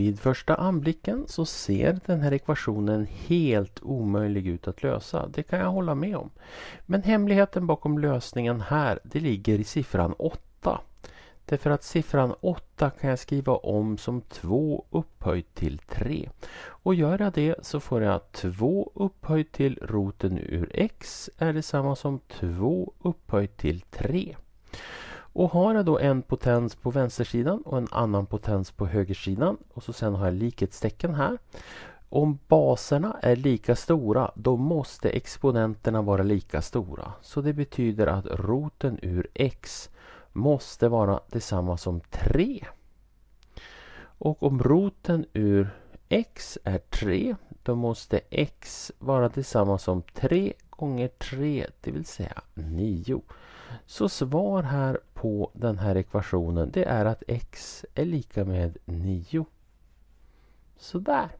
Vid första anblicken så ser den här ekvationen helt omöjlig ut att lösa. Det kan jag hålla med om. Men hemligheten bakom lösningen här, det ligger i siffran 8. Därför att siffran 8 kan jag skriva om som 2 upphöjt till 3. Och gör jag det så får jag 2 upphöjt till roten ur x är detsamma som 2 upphöjt till 3. Och har jag då en potens på vänstersidan och en annan potens på högersidan och så sen har jag likhetstecken här. Om baserna är lika stora då måste exponenterna vara lika stora. Så det betyder att roten ur x måste vara detsamma som 3. Och om roten ur x är 3 då måste x vara detsamma som 3 gånger 3 det vill säga 9. Så svar här på den här ekvationen det är att x är lika med 9. Sådär.